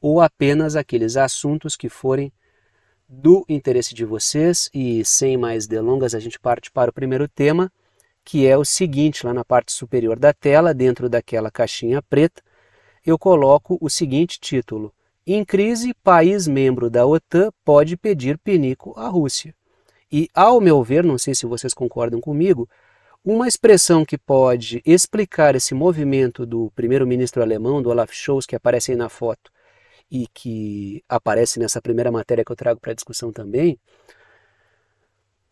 ou apenas aqueles assuntos que forem do interesse de vocês. E sem mais delongas, a gente parte para o primeiro tema, que é o seguinte: lá na parte superior da tela, dentro daquela caixinha preta, eu coloco o seguinte título: Em crise, país membro da OTAN pode pedir pinico à Rússia. E, ao meu ver, não sei se vocês concordam comigo, uma expressão que pode explicar esse movimento do primeiro-ministro alemão, do Olaf Scholz, que aparece aí na foto, e que aparece nessa primeira matéria que eu trago para discussão também,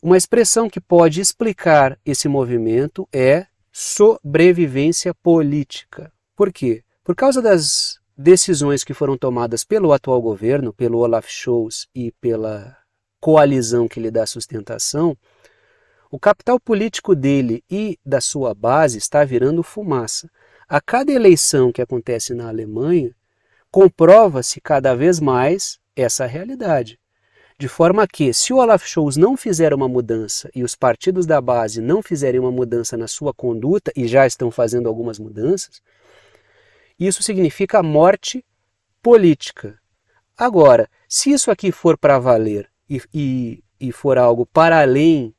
uma expressão que pode explicar esse movimento é sobrevivência política. Por quê? Por causa das decisões que foram tomadas pelo atual governo, pelo Olaf Scholz e pela coalizão que lhe dá sustentação, o capital político dele e da sua base está virando fumaça. A cada eleição que acontece na Alemanha, comprova-se cada vez mais essa realidade. De forma que, se o Olaf Scholz não fizer uma mudança e os partidos da base não fizerem uma mudança na sua conduta, e já estão fazendo algumas mudanças, isso significa morte política. Agora, se isso aqui for para valer e, e, e for algo para além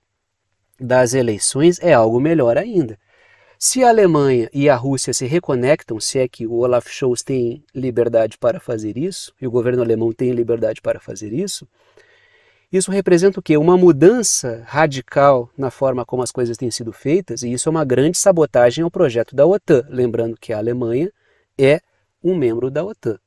das eleições, é algo melhor ainda. Se a Alemanha e a Rússia se reconectam, se é que o Olaf Scholz tem liberdade para fazer isso, e o governo alemão tem liberdade para fazer isso, isso representa o quê? Uma mudança radical na forma como as coisas têm sido feitas, e isso é uma grande sabotagem ao projeto da OTAN, lembrando que a Alemanha é um membro da OTAN.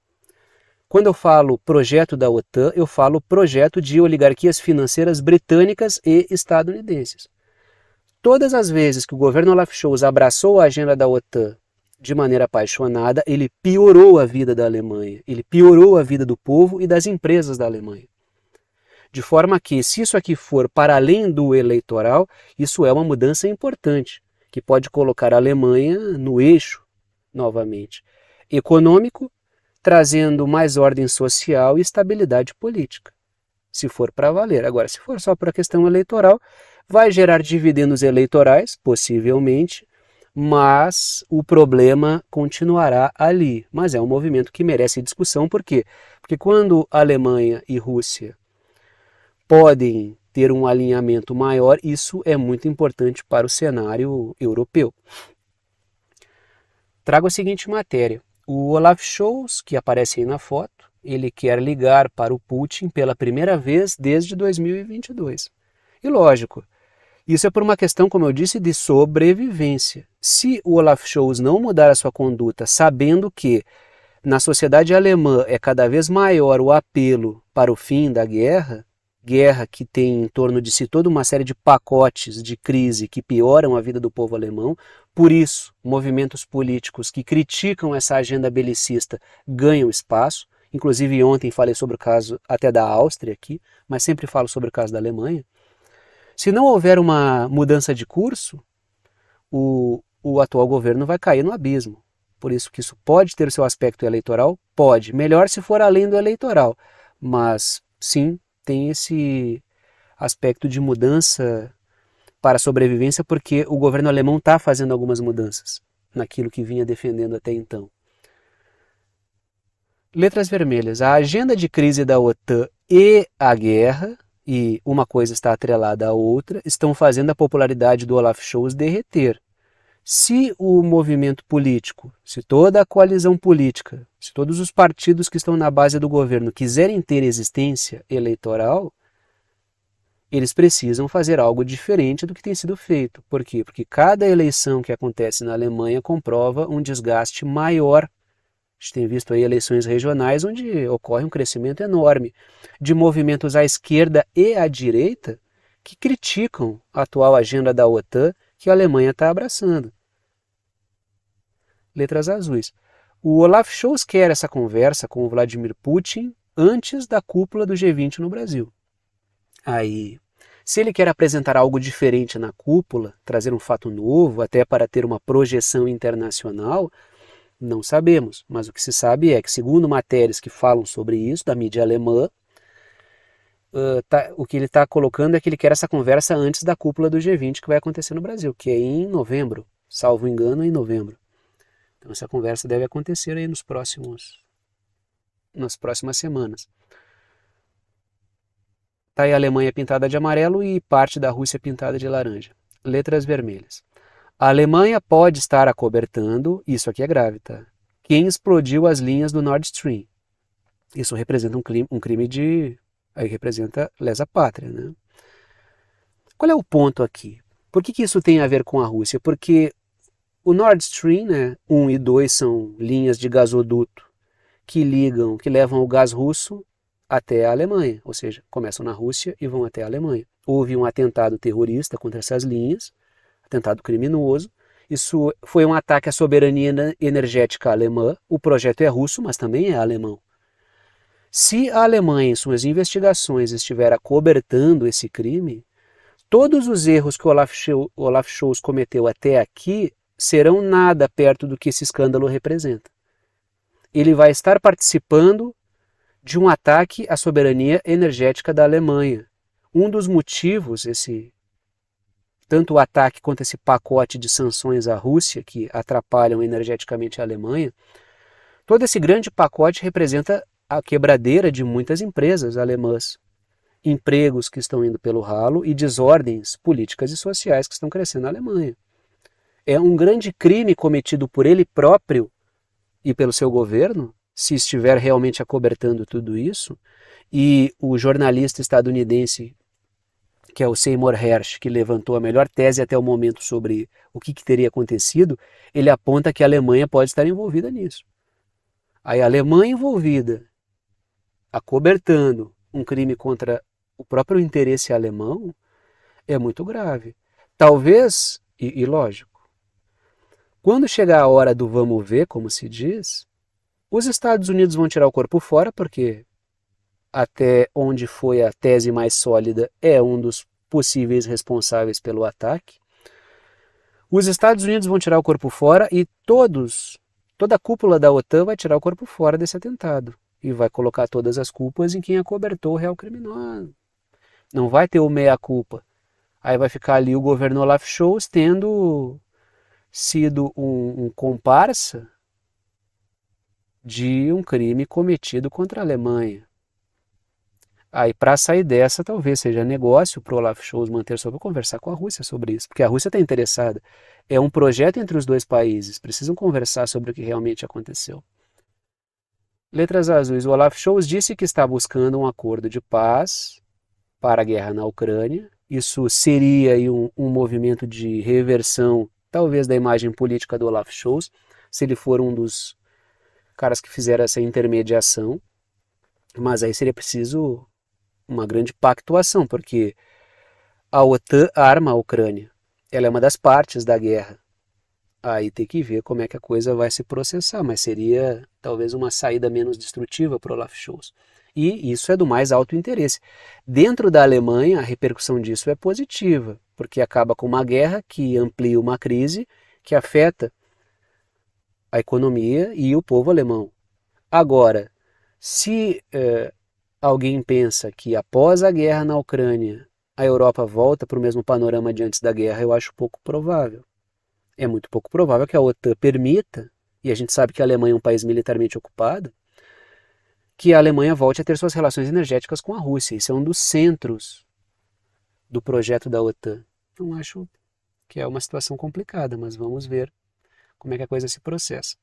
Quando eu falo projeto da OTAN, eu falo projeto de oligarquias financeiras britânicas e estadunidenses todas as vezes que o governo Olaf Scholz abraçou a agenda da OTAN de maneira apaixonada, ele piorou a vida da Alemanha, ele piorou a vida do povo e das empresas da Alemanha. De forma que, se isso aqui for para além do eleitoral, isso é uma mudança importante, que pode colocar a Alemanha no eixo novamente econômico, trazendo mais ordem social e estabilidade política, se for para valer. Agora, se for só para a questão eleitoral, Vai gerar dividendos eleitorais, possivelmente, mas o problema continuará ali. Mas é um movimento que merece discussão, por quê? Porque quando Alemanha e Rússia podem ter um alinhamento maior, isso é muito importante para o cenário europeu. Trago a seguinte matéria. O Olaf Scholz, que aparece aí na foto, ele quer ligar para o Putin pela primeira vez desde 2022. E lógico, isso é por uma questão, como eu disse, de sobrevivência. Se o Olaf Scholz não mudar a sua conduta, sabendo que na sociedade alemã é cada vez maior o apelo para o fim da guerra, guerra que tem em torno de si toda uma série de pacotes de crise que pioram a vida do povo alemão. Por isso, movimentos políticos que criticam essa agenda belicista ganham espaço. Inclusive, ontem falei sobre o caso até da Áustria aqui, mas sempre falo sobre o caso da Alemanha. Se não houver uma mudança de curso, o, o atual governo vai cair no abismo. Por isso que isso pode ter seu aspecto eleitoral? Pode. Melhor se for além do eleitoral. Mas sim, tem esse aspecto de mudança para a sobrevivência, porque o governo alemão está fazendo algumas mudanças naquilo que vinha defendendo até então. Letras vermelhas. A agenda de crise da OTAN e a guerra e uma coisa está atrelada à outra, estão fazendo a popularidade do Olaf Scholz derreter. Se o movimento político, se toda a coalizão política, se todos os partidos que estão na base do governo quiserem ter existência eleitoral, eles precisam fazer algo diferente do que tem sido feito. Por quê? Porque cada eleição que acontece na Alemanha comprova um desgaste maior a gente tem visto aí eleições regionais onde ocorre um crescimento enorme de movimentos à esquerda e à direita que criticam a atual agenda da OTAN que a Alemanha está abraçando. Letras azuis. O Olaf Scholz quer essa conversa com o Vladimir Putin antes da cúpula do G20 no Brasil. Aí, se ele quer apresentar algo diferente na cúpula, trazer um fato novo, até para ter uma projeção internacional, não sabemos, mas o que se sabe é que, segundo matérias que falam sobre isso, da mídia alemã, uh, tá, o que ele está colocando é que ele quer essa conversa antes da cúpula do G20 que vai acontecer no Brasil, que é em novembro, salvo engano, em novembro. Então essa conversa deve acontecer aí nos próximos, nas próximas semanas. Está aí a Alemanha é pintada de amarelo e parte da Rússia é pintada de laranja. Letras vermelhas. A Alemanha pode estar acobertando, isso aqui é grave, tá? Quem explodiu as linhas do Nord Stream. Isso representa um crime, um crime de. Aí representa lesa pátria, né? Qual é o ponto aqui? Por que, que isso tem a ver com a Rússia? Porque o Nord Stream né, 1 e 2 são linhas de gasoduto que ligam, que levam o gás russo até a Alemanha, ou seja, começam na Rússia e vão até a Alemanha. Houve um atentado terrorista contra essas linhas atentado criminoso. Isso foi um ataque à soberania energética alemã. O projeto é russo, mas também é alemão. Se a Alemanha, em suas investigações, estiver acobertando esse crime, todos os erros que Olaf Olaf Scholz cometeu até aqui serão nada perto do que esse escândalo representa. Ele vai estar participando de um ataque à soberania energética da Alemanha. Um dos motivos, esse tanto o ataque quanto esse pacote de sanções à Rússia, que atrapalham energeticamente a Alemanha, todo esse grande pacote representa a quebradeira de muitas empresas alemãs. Empregos que estão indo pelo ralo e desordens políticas e sociais que estão crescendo na Alemanha. É um grande crime cometido por ele próprio e pelo seu governo, se estiver realmente acobertando tudo isso, e o jornalista estadunidense que é o Seymour Hersh, que levantou a melhor tese até o momento sobre o que, que teria acontecido, ele aponta que a Alemanha pode estar envolvida nisso. Aí a Alemanha envolvida, acobertando um crime contra o próprio interesse alemão, é muito grave. Talvez, e, e lógico, quando chegar a hora do vamos ver, como se diz, os Estados Unidos vão tirar o corpo fora, porque até onde foi a tese mais sólida, é um dos possíveis responsáveis pelo ataque. Os Estados Unidos vão tirar o corpo fora e todos, toda a cúpula da OTAN vai tirar o corpo fora desse atentado e vai colocar todas as culpas em quem acobertou o real criminoso. Não vai ter o meia-culpa. Aí vai ficar ali o governo Olaf Scholz tendo sido um, um comparsa de um crime cometido contra a Alemanha. Aí, para sair dessa, talvez seja negócio para o Olaf Scholz manter sobre conversar com a Rússia sobre isso, porque a Rússia está interessada. É um projeto entre os dois países, precisam conversar sobre o que realmente aconteceu. Letras azuis. O Olaf Scholz disse que está buscando um acordo de paz para a guerra na Ucrânia. Isso seria um, um movimento de reversão, talvez, da imagem política do Olaf Scholz, se ele for um dos caras que fizeram essa intermediação. Mas aí seria preciso uma grande pactuação, porque a OTAN arma a Ucrânia. Ela é uma das partes da guerra. Aí tem que ver como é que a coisa vai se processar, mas seria talvez uma saída menos destrutiva para Olaf Scholz. E isso é do mais alto interesse. Dentro da Alemanha, a repercussão disso é positiva, porque acaba com uma guerra que amplia uma crise que afeta a economia e o povo alemão. Agora, se eh, alguém pensa que após a guerra na Ucrânia a Europa volta para o mesmo panorama de antes da guerra, eu acho pouco provável. É muito pouco provável que a OTAN permita, e a gente sabe que a Alemanha é um país militarmente ocupado, que a Alemanha volte a ter suas relações energéticas com a Rússia. Isso é um dos centros do projeto da OTAN. Então acho que é uma situação complicada, mas vamos ver como é que a coisa se processa.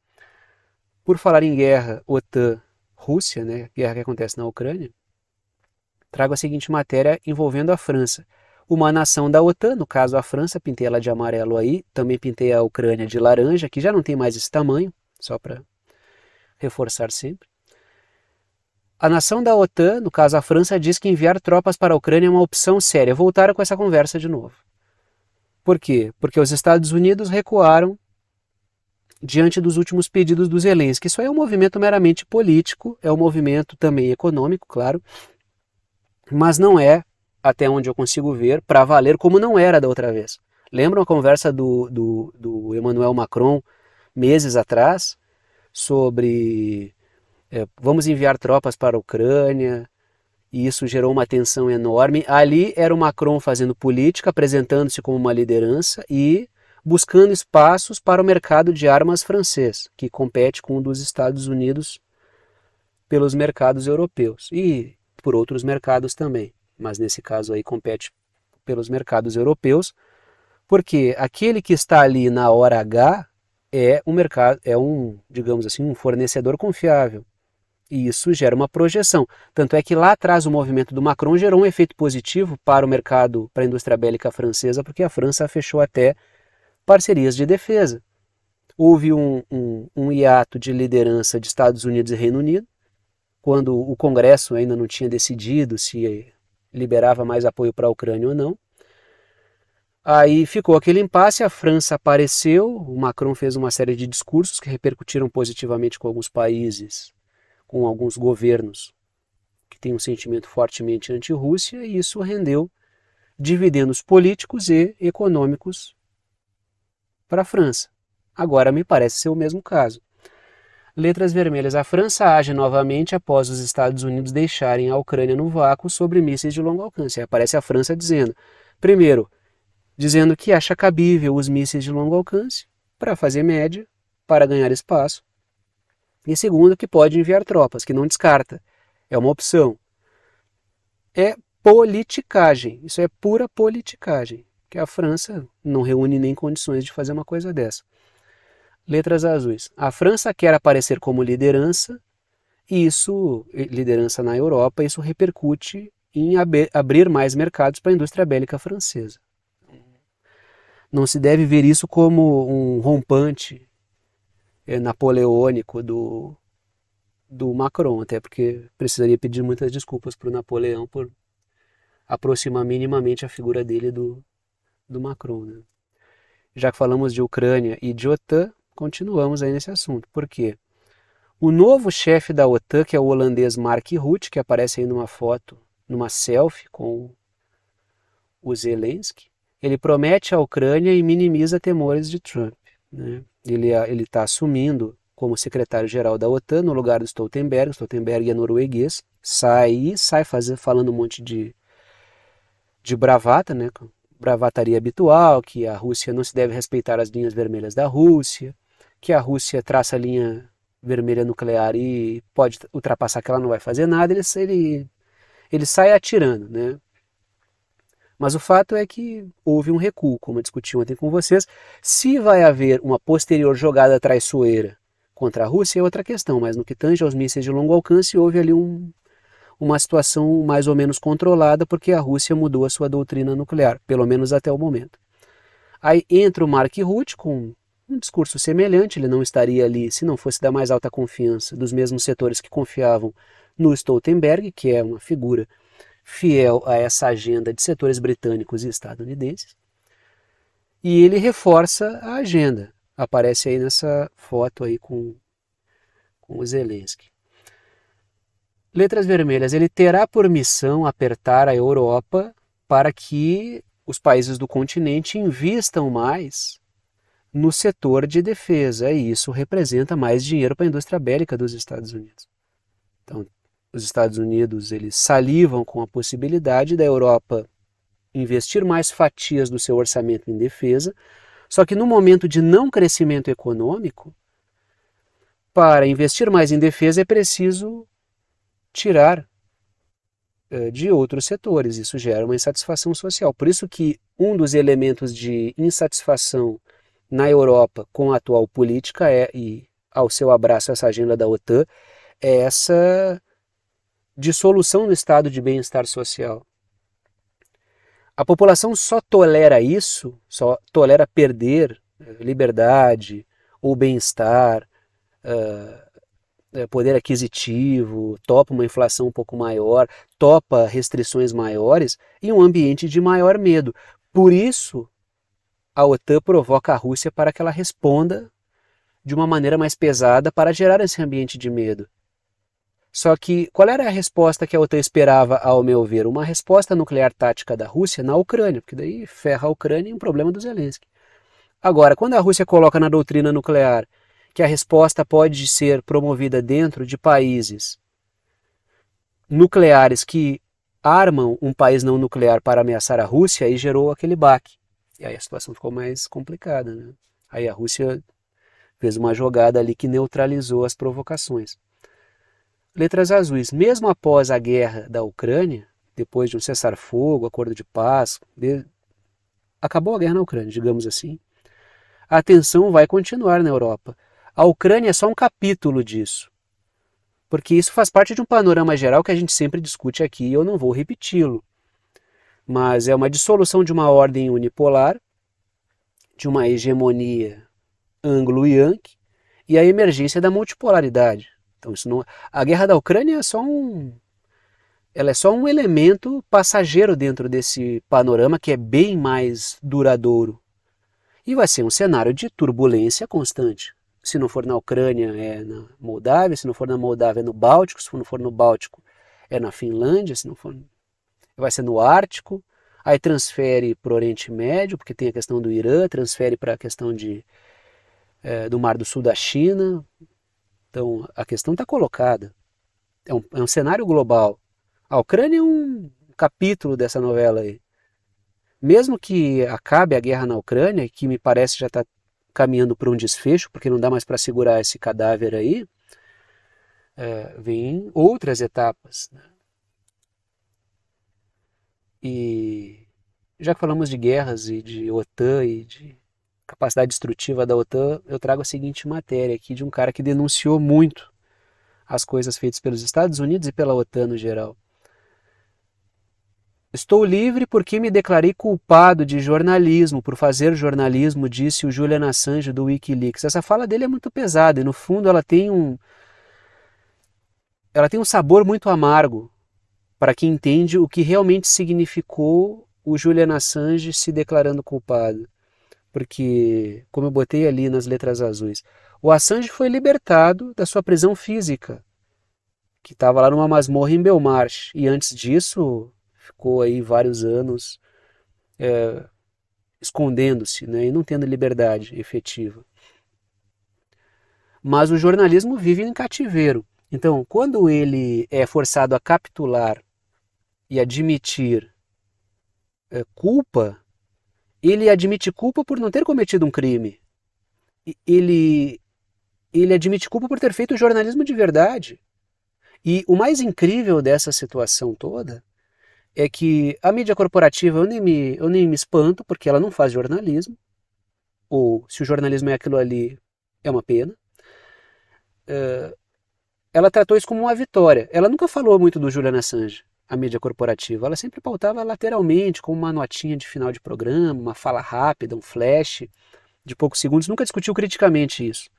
Por falar em guerra, OTAN Rússia, né, guerra que acontece na Ucrânia, trago a seguinte matéria envolvendo a França. Uma nação da OTAN, no caso a França, pintei ela de amarelo aí, também pintei a Ucrânia de laranja, que já não tem mais esse tamanho, só para reforçar sempre. A nação da OTAN, no caso a França, diz que enviar tropas para a Ucrânia é uma opção séria. Voltaram com essa conversa de novo. Por quê? Porque os Estados Unidos recuaram diante dos últimos pedidos do Zelensky. Isso aí é um movimento meramente político, é um movimento também econômico, claro, mas não é, até onde eu consigo ver, para valer como não era da outra vez. Lembram a conversa do, do, do Emmanuel Macron meses atrás sobre é, vamos enviar tropas para a Ucrânia, e isso gerou uma tensão enorme. Ali era o Macron fazendo política, apresentando-se como uma liderança e buscando espaços para o mercado de armas francês, que compete com o dos Estados Unidos pelos mercados europeus e por outros mercados também, mas nesse caso aí compete pelos mercados europeus, porque aquele que está ali na hora H é um mercado, é um, digamos assim, um fornecedor confiável. E isso gera uma projeção. Tanto é que lá atrás o movimento do Macron gerou um efeito positivo para o mercado, para a indústria bélica francesa, porque a França fechou até parcerias de defesa. Houve um, um, um hiato de liderança de Estados Unidos e Reino Unido, quando o Congresso ainda não tinha decidido se liberava mais apoio para a Ucrânia ou não. Aí ficou aquele impasse, a França apareceu, o Macron fez uma série de discursos que repercutiram positivamente com alguns países, com alguns governos que têm um sentimento fortemente anti-Rússia, e isso rendeu dividendos políticos e econômicos para a França. Agora me parece ser o mesmo caso. Letras vermelhas. A França age novamente após os Estados Unidos deixarem a Ucrânia no vácuo sobre mísseis de longo alcance. Aí aparece a França dizendo: primeiro, dizendo que acha cabível os mísseis de longo alcance para fazer média, para ganhar espaço. E segundo, que pode enviar tropas, que não descarta. É uma opção. É politicagem. Isso é pura politicagem que a França não reúne nem condições de fazer uma coisa dessa. Letras azuis. A França quer aparecer como liderança, e isso, liderança na Europa, isso repercute em ab abrir mais mercados para a indústria bélica francesa. Não se deve ver isso como um rompante é, napoleônico do, do Macron, até porque precisaria pedir muitas desculpas para o Napoleão por aproximar minimamente a figura dele do, do Macron. Né? Já que falamos de Ucrânia e de OTAN, continuamos aí nesse assunto. Por quê? O novo chefe da OTAN, que é o holandês Mark Rutte, que aparece aí numa foto, numa selfie com o Zelensky, ele promete a Ucrânia e minimiza temores de Trump. Né? Ele ah, está assumindo como secretário-geral da OTAN no lugar do Stoltenberg. Stoltenberg é norueguês. Sai sai fazer, falando um monte de, de bravata, né? bravataria habitual, que a Rússia não se deve respeitar as linhas vermelhas da Rússia, que a Rússia traça a linha vermelha nuclear e pode ultrapassar que ela não vai fazer nada, ele, ele, ele sai atirando, né? Mas o fato é que houve um recuo, como eu discuti ontem com vocês. Se vai haver uma posterior jogada traiçoeira contra a Rússia é outra questão, mas no que tange aos mísseis de longo alcance, houve ali um, uma situação mais ou menos controlada, porque a Rússia mudou a sua doutrina nuclear, pelo menos até o momento. Aí entra o Mark Rutte com um discurso semelhante, ele não estaria ali se não fosse da mais alta confiança dos mesmos setores que confiavam no Stoltenberg, que é uma figura fiel a essa agenda de setores britânicos e estadunidenses. E ele reforça a agenda. Aparece aí nessa foto aí com, com o Zelensky. Letras Vermelhas, ele terá por missão apertar a Europa para que os países do continente investam mais no setor de defesa, e isso representa mais dinheiro para a indústria bélica dos Estados Unidos. Então, os Estados Unidos eles salivam com a possibilidade da Europa investir mais fatias do seu orçamento em defesa, só que no momento de não crescimento econômico, para investir mais em defesa é preciso tirar uh, de outros setores. Isso gera uma insatisfação social. Por isso que um dos elementos de insatisfação na Europa com a atual política é, e ao seu abraço essa agenda da OTAN, é essa dissolução do estado de bem-estar social. A população só tolera isso, só tolera perder eh, liberdade ou bem-estar, uh, é, poder aquisitivo, topa uma inflação um pouco maior, topa restrições maiores e um ambiente de maior medo. Por isso, a OTAN provoca a Rússia para que ela responda de uma maneira mais pesada para gerar esse ambiente de medo. Só que qual era a resposta que a OTAN esperava, ao meu ver? Uma resposta nuclear tática da Rússia na Ucrânia, porque daí ferra a Ucrânia e um problema do Zelensky. Agora, quando a Rússia coloca na doutrina nuclear que a resposta pode ser promovida dentro de países nucleares que armam um país não nuclear para ameaçar a Rússia e gerou aquele baque. E aí a situação ficou mais complicada. Né? Aí a Rússia fez uma jogada ali que neutralizou as provocações. Letras azuis. Mesmo após a guerra da Ucrânia, depois de um cessar-fogo, acordo de paz, de... acabou a guerra na Ucrânia, digamos assim, a tensão vai continuar na Europa. A Ucrânia é só um capítulo disso. Porque isso faz parte de um panorama geral que a gente sempre discute aqui e eu não vou repeti-lo. Mas é uma dissolução de uma ordem unipolar, de uma hegemonia anglo-yankee e a emergência da multipolaridade. Então isso não, é, a guerra da Ucrânia é só um ela é só um elemento passageiro dentro desse panorama que é bem mais duradouro. E vai ser um cenário de turbulência constante se não for na Ucrânia, é na Moldávia, se não for na Moldávia, é no Báltico, se não for no Báltico, é na Finlândia, se não for. Vai ser no Ártico, aí transfere para o Oriente Médio, porque tem a questão do Irã, transfere para a questão de, é, do Mar do Sul da China. Então, a questão está colocada. É um, é um cenário global. A Ucrânia é um capítulo dessa novela aí. Mesmo que acabe a guerra na Ucrânia, que me parece já está caminhando para um desfecho, porque não dá mais para segurar esse cadáver aí, é, vem outras etapas. Né? E já que falamos de guerras e de OTAN e de capacidade destrutiva da OTAN, eu trago a seguinte matéria aqui de um cara que denunciou muito as coisas feitas pelos Estados Unidos e pela OTAN no geral. Estou livre porque me declarei culpado de jornalismo, por fazer jornalismo, disse o Julian Assange do Wikileaks. Essa fala dele é muito pesada e, no fundo, ela tem um. Ela tem um sabor muito amargo para quem entende o que realmente significou o Julian Assange se declarando culpado. Porque, como eu botei ali nas letras azuis, o Assange foi libertado da sua prisão física, que estava lá numa masmorra em Belmarsh. E antes disso, ficou aí vários anos é, escondendo-se né, e não tendo liberdade efetiva. Mas o jornalismo vive em cativeiro. Então, quando ele é forçado a capitular e admitir é, culpa, ele admite culpa por não ter cometido um crime. Ele, ele admite culpa por ter feito jornalismo de verdade. E o mais incrível dessa situação toda é que a mídia corporativa eu nem, me, eu nem me espanto, porque ela não faz jornalismo, ou se o jornalismo é aquilo ali, é uma pena. É, ela tratou isso como uma vitória. Ela nunca falou muito do Julian Assange, a mídia corporativa. Ela sempre pautava lateralmente, com uma notinha de final de programa, uma fala rápida, um flash de poucos segundos. Nunca discutiu criticamente isso.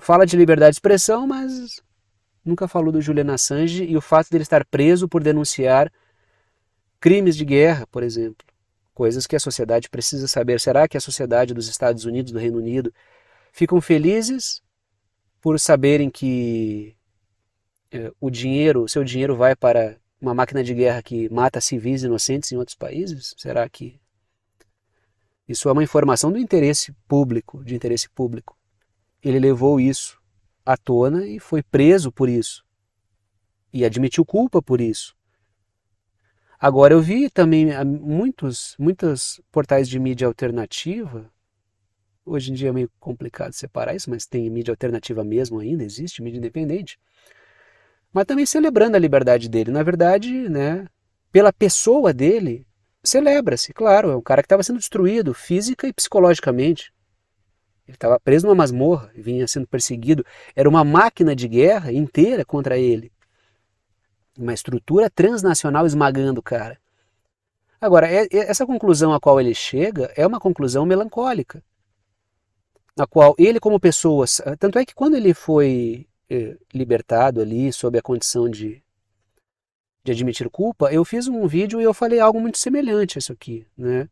Fala de liberdade de expressão, mas nunca falou do Julian Assange e o fato dele estar preso por denunciar crimes de guerra, por exemplo. Coisas que a sociedade precisa saber. Será que a sociedade dos Estados Unidos, do Reino Unido, ficam felizes por saberem que eh, o dinheiro, seu dinheiro vai para uma máquina de guerra que mata civis inocentes em outros países? Será que isso é uma informação do interesse público, de interesse público? Ele levou isso à tona e foi preso por isso. E admitiu culpa por isso. Agora, eu vi também ah, muitos, muitos portais de mídia alternativa. Hoje em dia é meio complicado separar isso, mas tem mídia alternativa mesmo ainda, existe mídia independente. Mas também celebrando a liberdade dele. Na verdade, né, pela pessoa dele, celebra-se, claro. É um cara que estava sendo destruído física e psicologicamente. Ele estava preso numa masmorra, vinha sendo perseguido. Era uma máquina de guerra inteira contra ele. Uma estrutura transnacional esmagando o cara. Agora, é, é, essa conclusão a qual ele chega é uma conclusão melancólica. Na qual ele, como pessoa. Tanto é que quando ele foi eh, libertado ali, sob a condição de, de admitir culpa, eu fiz um vídeo e eu falei algo muito semelhante a isso aqui. Né?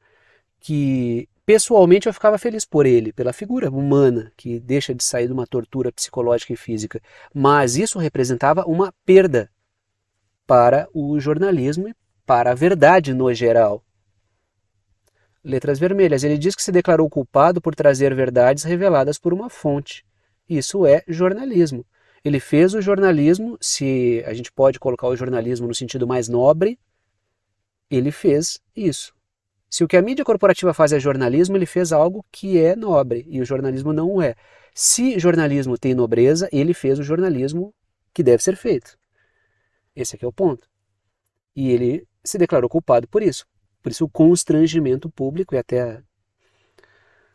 Que pessoalmente eu ficava feliz por ele, pela figura humana que deixa de sair de uma tortura psicológica e física, mas isso representava uma perda para o jornalismo e para a verdade no geral. Letras vermelhas. Ele diz que se declarou culpado por trazer verdades reveladas por uma fonte. Isso é jornalismo. Ele fez o jornalismo, se a gente pode colocar o jornalismo no sentido mais nobre, ele fez isso. Se o que a mídia corporativa faz é jornalismo, ele fez algo que é nobre e o jornalismo não o é. Se jornalismo tem nobreza, ele fez o jornalismo que deve ser feito. Esse aqui é, é o ponto. E ele se declarou culpado por isso. Por isso o constrangimento público e até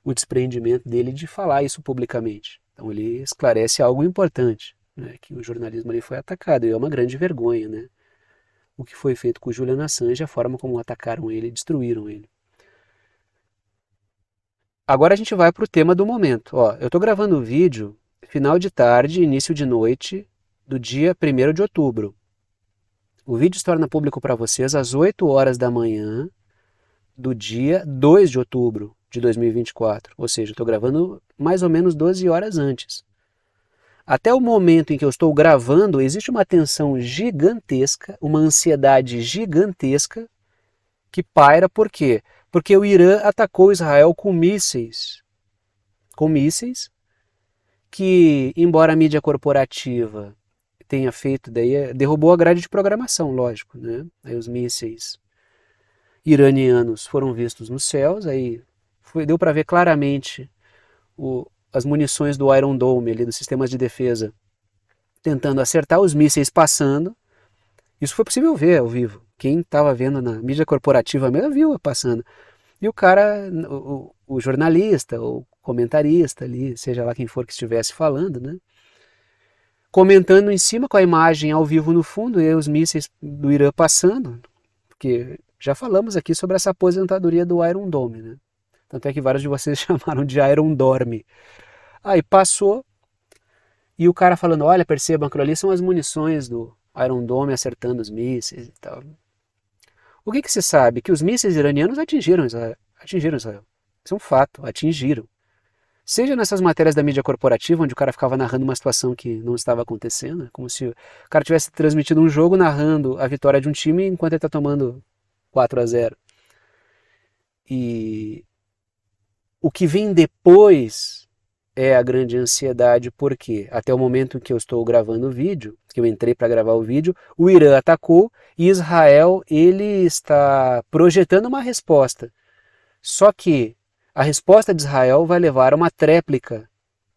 o desprendimento dele de falar isso publicamente. Então ele esclarece algo importante, né? que o jornalismo ali foi atacado e é uma grande vergonha, né? o que foi feito com Julian Assange, a forma como atacaram ele e destruíram ele. Agora a gente vai para o tema do momento. Ó, eu estou gravando o vídeo final de tarde, início de noite do dia 1 de outubro. O vídeo se torna público para vocês às 8 horas da manhã do dia 2 de outubro de 2024. Ou seja, estou gravando mais ou menos 12 horas antes. Até o momento em que eu estou gravando, existe uma tensão gigantesca, uma ansiedade gigantesca que paira por quê? Porque o Irã atacou Israel com mísseis. Com mísseis que, embora a mídia corporativa tenha feito, daí é, derrubou a grade de programação, lógico, né? Aí os mísseis iranianos foram vistos nos céus, aí foi, deu para ver claramente o, as munições do Iron Dome, ali, dos sistemas de defesa, tentando acertar os mísseis passando. Isso foi possível ver ao vivo. Quem estava vendo na mídia corporativa mesmo viu passando. E o cara, o, o jornalista, o comentarista ali, seja lá quem for que estivesse falando, né? Comentando em cima com a imagem ao vivo no fundo e os mísseis do Irã passando, porque já falamos aqui sobre essa aposentadoria do Iron Dome, né? Tanto é que vários de vocês chamaram de Iron Dorme. Aí passou e o cara falando: olha, percebam, aquilo ali são as munições do Iron Dome acertando os mísseis e tal. O que, que se sabe? Que os mísseis iranianos atingiram Israel. Atingiram Israel. Isso é um fato, atingiram. Seja nessas matérias da mídia corporativa, onde o cara ficava narrando uma situação que não estava acontecendo, como se o cara tivesse transmitido um jogo narrando a vitória de um time enquanto ele está tomando 4 a 0 E o que vem depois é a grande ansiedade, porque até o momento que eu estou gravando o vídeo, que eu entrei para gravar o vídeo, o Irã atacou e Israel ele está projetando uma resposta. Só que a resposta de Israel vai levar a uma tréplica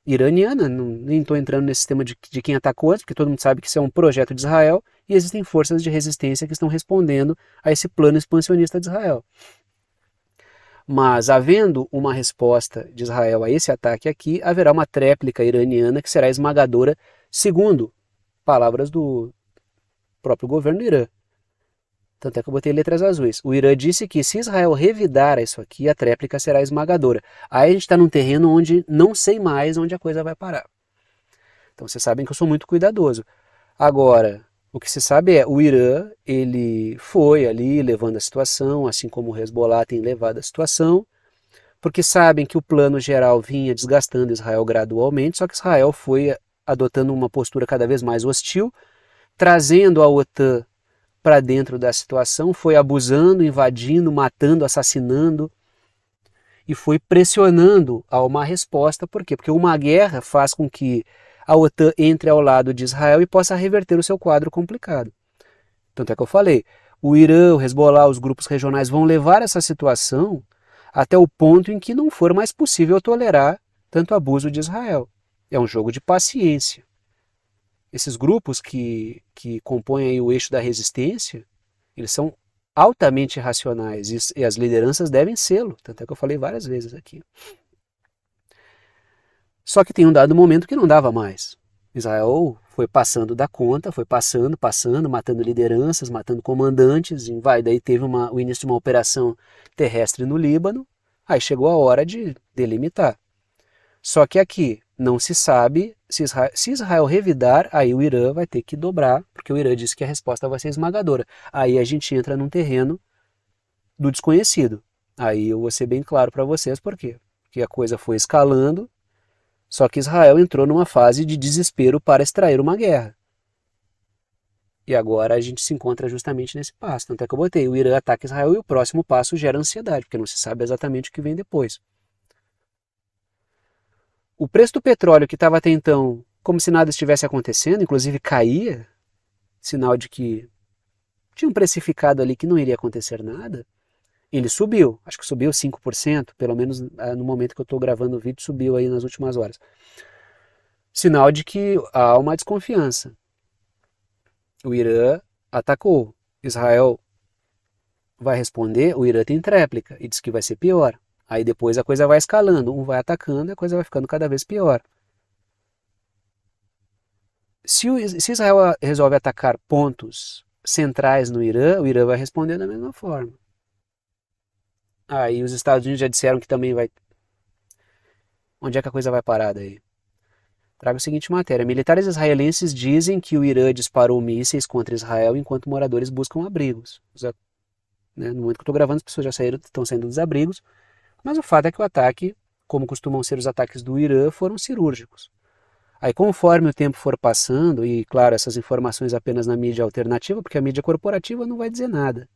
iraniana. Não, nem estou entrando nesse tema de, de quem atacou antes, porque todo mundo sabe que isso é um projeto de Israel e existem forças de resistência que estão respondendo a esse plano expansionista de Israel. Mas, havendo uma resposta de Israel a esse ataque aqui, haverá uma tréplica iraniana que será esmagadora, segundo palavras do próprio governo do Irã. Tanto é que eu botei letras azuis. O Irã disse que se Israel revidar isso aqui, a tréplica será esmagadora. Aí a gente está num terreno onde não sei mais onde a coisa vai parar. Então vocês sabem que eu sou muito cuidadoso. Agora, o que se sabe é o Irã, ele foi ali levando a situação, assim como o Hezbollah tem levado a situação, porque sabem que o plano geral vinha desgastando Israel gradualmente, só que Israel foi adotando uma postura cada vez mais hostil, trazendo a OTAN para dentro da situação, foi abusando, invadindo, matando, assassinando e foi pressionando a uma resposta. Por quê? Porque uma guerra faz com que a OTAN entre ao lado de Israel e possa reverter o seu quadro complicado. Tanto é que eu falei, o Irã, o Hezbollah, os grupos regionais vão levar essa situação até o ponto em que não for mais possível tolerar tanto abuso de Israel. É um jogo de paciência. Esses grupos que, que compõem o eixo da resistência, eles são altamente irracionais e, e as lideranças devem sê-lo, tanto é que eu falei várias vezes aqui. Só que tem um dado momento que não dava mais. Israel foi passando da conta, foi passando, passando, matando lideranças, matando comandantes, e vai, daí teve uma, o início de uma operação terrestre no Líbano, aí chegou a hora de delimitar. Só que aqui não se sabe se Israel, se Israel revidar, aí o Irã vai ter que dobrar, porque o Irã disse que a resposta vai ser esmagadora. Aí a gente entra num terreno do desconhecido. Aí eu vou ser bem claro para vocês por quê. Porque a coisa foi escalando, só que Israel entrou numa fase de desespero para extrair uma guerra. E agora a gente se encontra justamente nesse passo. Tanto é que eu botei: o Irã ataca Israel e o próximo passo gera ansiedade, porque não se sabe exatamente o que vem depois. O preço do petróleo, que estava até então como se nada estivesse acontecendo, inclusive caía, sinal de que tinham precificado ali que não iria acontecer nada, ele subiu, acho que subiu 5%, pelo menos ah, no momento que eu estou gravando o vídeo, subiu aí nas últimas horas. Sinal de que há uma desconfiança. O Irã atacou, Israel vai responder, o Irã tem tréplica e diz que vai ser pior. Aí depois a coisa vai escalando, um vai atacando, a coisa vai ficando cada vez pior. Se, o, se Israel ah, resolve atacar pontos centrais no Irã, o Irã vai responder da mesma forma. Aí ah, os Estados Unidos já disseram que também vai. Onde é que a coisa vai parar daí? Trago a seguinte matéria: militares israelenses dizem que o Irã disparou mísseis contra Israel enquanto moradores buscam abrigos. Né? No momento que eu estou gravando, as pessoas já saíram, estão saindo dos abrigos. Mas o fato é que o ataque, como costumam ser os ataques do Irã, foram cirúrgicos. Aí, conforme o tempo for passando, e claro, essas informações apenas na mídia alternativa, porque a mídia corporativa não vai dizer nada.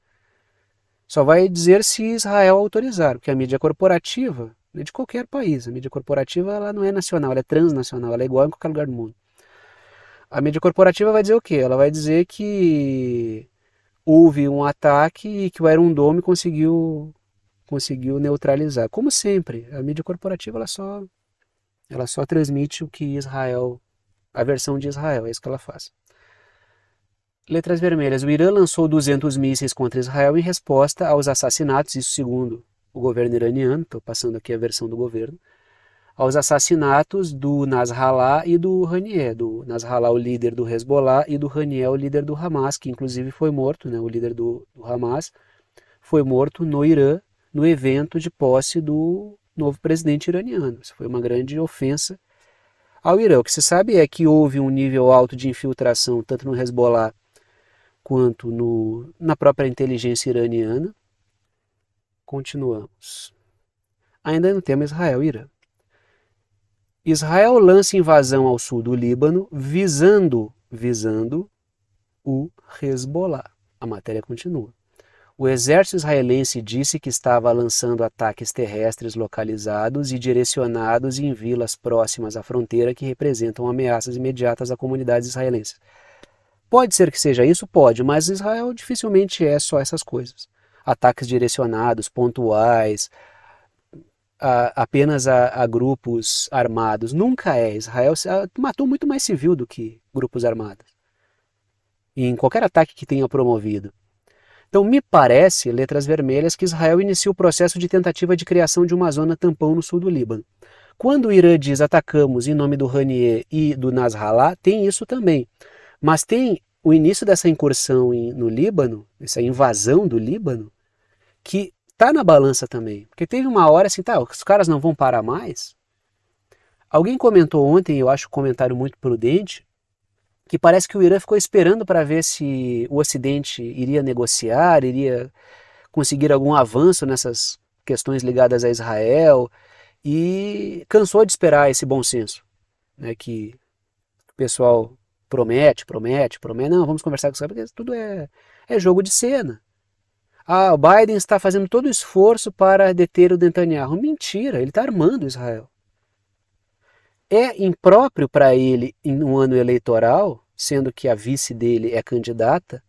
Só vai dizer se Israel autorizar, porque a mídia corporativa é de qualquer país. A mídia corporativa ela não é nacional, ela é transnacional, ela é igual em qualquer lugar do mundo. A mídia corporativa vai dizer o quê? Ela vai dizer que houve um ataque e que o Iron Dome conseguiu conseguiu neutralizar. Como sempre, a mídia corporativa ela só ela só transmite o que Israel, a versão de Israel, é isso que ela faz. Letras vermelhas. O Irã lançou 200 mísseis contra Israel em resposta aos assassinatos, isso segundo o governo iraniano, estou passando aqui a versão do governo, aos assassinatos do Nasrallah e do Haniyeh, do Nasrallah o líder do Hezbollah e do Haniyeh o líder do Hamas, que inclusive foi morto, né, o líder do, do Hamas, foi morto no Irã, no evento de posse do novo presidente iraniano. Isso foi uma grande ofensa ao Irã. O que se sabe é que houve um nível alto de infiltração, tanto no Hezbollah quanto no, na própria inteligência iraniana. Continuamos. Ainda no tema Israel-Irã. Israel lança invasão ao sul do Líbano visando, visando o Hezbollah. A matéria continua. O exército israelense disse que estava lançando ataques terrestres localizados e direcionados em vilas próximas à fronteira que representam ameaças imediatas à comunidade israelense. Pode ser que seja isso? Pode, mas Israel dificilmente é só essas coisas. Ataques direcionados, pontuais, a, apenas a, a, grupos armados. Nunca é. Israel matou muito mais civil do que grupos armados. Em qualquer ataque que tenha promovido. Então, me parece, letras vermelhas, que Israel inicia o processo de tentativa de criação de uma zona tampão no sul do Líbano. Quando o Irã diz atacamos em nome do Hanier e do Nasrallah, tem isso também. Mas tem o início dessa incursão em, no Líbano, essa invasão do Líbano, que tá na balança também. Porque teve uma hora assim, tá, os caras não vão parar mais. Alguém comentou ontem, eu acho um comentário muito prudente, que parece que o Irã ficou esperando para ver se o Ocidente iria negociar, iria conseguir algum avanço nessas questões ligadas a Israel e cansou de esperar esse bom senso, né, que o pessoal promete, promete, promete. Não, vamos conversar com os caras, porque tudo é, é jogo de cena. Ah, o Biden está fazendo todo o esforço para deter o Netanyahu. Mentira, ele está armando Israel. É impróprio para ele, em um ano eleitoral, sendo que a vice dele é candidata,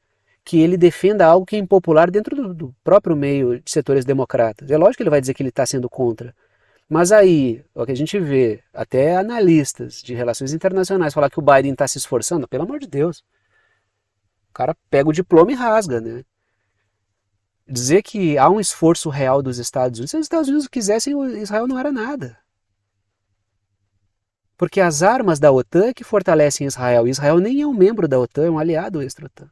que ele defenda algo que é impopular dentro do, do próprio meio de setores democratas. É lógico que ele vai dizer que ele está sendo contra mas aí, o que a gente vê, até analistas de relações internacionais falar que o Biden está se esforçando, pelo amor de Deus. O cara pega o diploma e rasga, né? Dizer que há um esforço real dos Estados Unidos, se os Estados Unidos quisessem, Israel não era nada. Porque as armas da OTAN é que fortalecem Israel. Israel nem é um membro da OTAN, é um aliado extra-OTAN.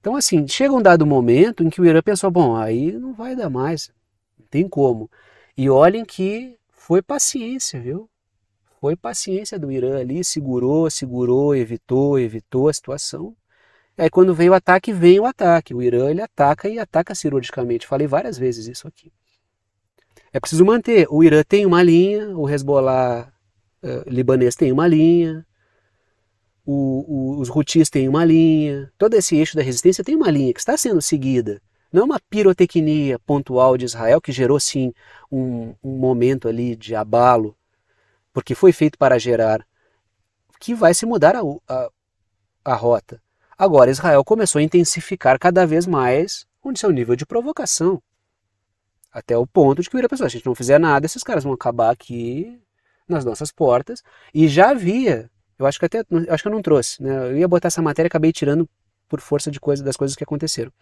Então, assim, chega um dado momento em que o Irã pensou: bom, aí não vai dar mais, não tem como. E olhem que foi paciência, viu? Foi paciência do Irã ali, segurou, segurou, evitou, evitou a situação. Aí quando vem o ataque, vem o ataque. O Irã ele ataca e ataca cirurgicamente. Falei várias vezes isso aqui. É preciso manter. O Irã tem uma linha, o Hezbollah eh, libanês tem uma linha, o, o, os Houthis têm uma linha, todo esse eixo da resistência tem uma linha que está sendo seguida. Não é uma pirotecnia pontual de Israel que gerou sim um, um momento ali de abalo, porque foi feito para gerar, que vai se mudar a, a, a rota. Agora, Israel começou a intensificar cada vez mais o seu nível de provocação. Até o ponto de que vira a pessoa, se a gente não fizer nada, esses caras vão acabar aqui nas nossas portas. E já havia, eu acho que até, acho que eu não trouxe, né? Eu ia botar essa matéria, acabei tirando por força de coisa, das coisas que aconteceram.